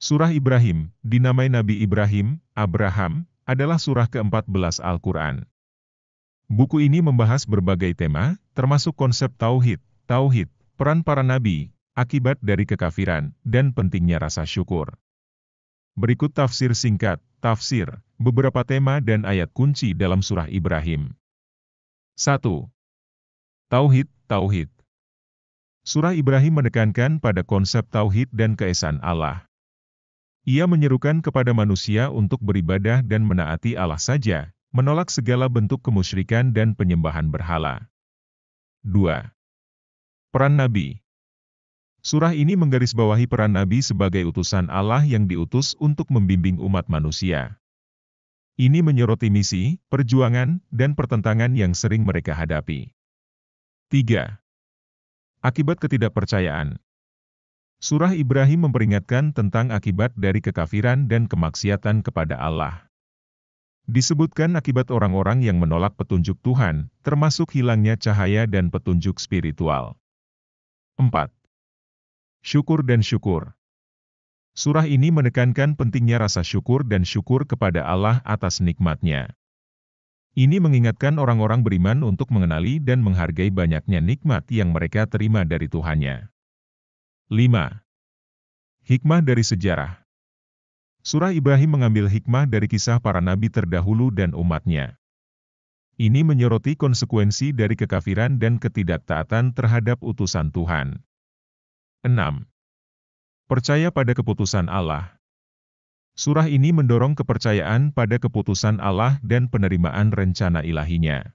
Surah Ibrahim, dinamai Nabi Ibrahim, Abraham, adalah surah ke-14 Al-Quran. Buku ini membahas berbagai tema, termasuk konsep tauhid, tauhid, peran para nabi, akibat dari kekafiran, dan pentingnya rasa syukur. Berikut tafsir singkat, tafsir, beberapa tema dan ayat kunci dalam surah Ibrahim. 1. Tauhid, Tauhid. Surah Ibrahim menekankan pada konsep tauhid dan keesaan Allah. Ia menyerukan kepada manusia untuk beribadah dan menaati Allah saja, menolak segala bentuk kemusyrikan dan penyembahan berhala. 2. Peran Nabi Surah ini menggarisbawahi peran Nabi sebagai utusan Allah yang diutus untuk membimbing umat manusia. Ini menyoroti misi, perjuangan, dan pertentangan yang sering mereka hadapi. 3. Akibat ketidakpercayaan Surah Ibrahim memperingatkan tentang akibat dari kekafiran dan kemaksiatan kepada Allah. Disebutkan akibat orang-orang yang menolak petunjuk Tuhan, termasuk hilangnya cahaya dan petunjuk spiritual. 4. Syukur dan syukur. Surah ini menekankan pentingnya rasa syukur dan syukur kepada Allah atas nikmatnya. Ini mengingatkan orang-orang beriman untuk mengenali dan menghargai banyaknya nikmat yang mereka terima dari Tuhannya. 5. Hikmah dari sejarah Surah Ibrahim mengambil hikmah dari kisah para nabi terdahulu dan umatnya. Ini menyoroti konsekuensi dari kekafiran dan ketidaktaatan terhadap utusan Tuhan. 6. Percaya pada keputusan Allah Surah ini mendorong kepercayaan pada keputusan Allah dan penerimaan rencana ilahinya.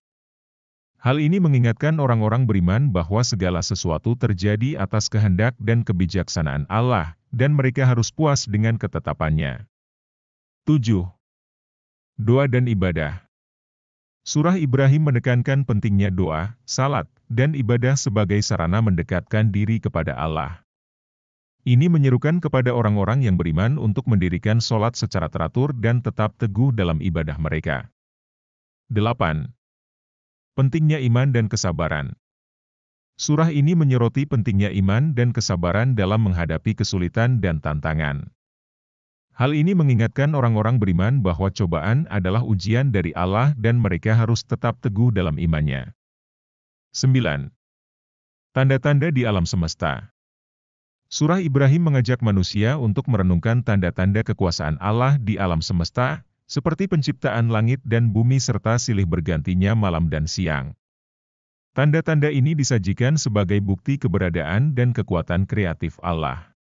Hal ini mengingatkan orang-orang beriman bahwa segala sesuatu terjadi atas kehendak dan kebijaksanaan Allah, dan mereka harus puas dengan ketetapannya. 7. Doa dan Ibadah Surah Ibrahim menekankan pentingnya doa, salat, dan ibadah sebagai sarana mendekatkan diri kepada Allah. Ini menyerukan kepada orang-orang yang beriman untuk mendirikan solat secara teratur dan tetap teguh dalam ibadah mereka. 8. Pentingnya iman dan kesabaran. Surah ini menyoroti pentingnya iman dan kesabaran dalam menghadapi kesulitan dan tantangan. Hal ini mengingatkan orang-orang beriman bahwa cobaan adalah ujian dari Allah dan mereka harus tetap teguh dalam imannya. 9. Tanda-tanda di alam semesta Surah Ibrahim mengajak manusia untuk merenungkan tanda-tanda kekuasaan Allah di alam semesta, seperti penciptaan langit dan bumi serta silih bergantinya malam dan siang. Tanda-tanda ini disajikan sebagai bukti keberadaan dan kekuatan kreatif Allah.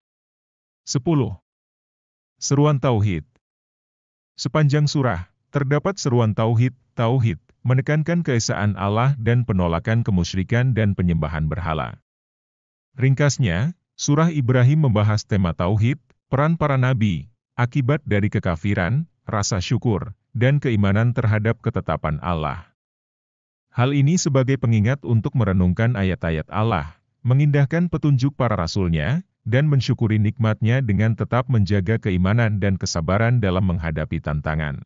10. Seruan Tauhid Sepanjang surah, terdapat seruan Tauhid, Tauhid, menekankan keesaan Allah dan penolakan kemusyrikan dan penyembahan berhala. Ringkasnya, surah Ibrahim membahas tema Tauhid, peran para nabi, akibat dari kekafiran, rasa syukur, dan keimanan terhadap ketetapan Allah. Hal ini sebagai pengingat untuk merenungkan ayat-ayat Allah, mengindahkan petunjuk para rasulnya, dan mensyukuri nikmatnya dengan tetap menjaga keimanan dan kesabaran dalam menghadapi tantangan.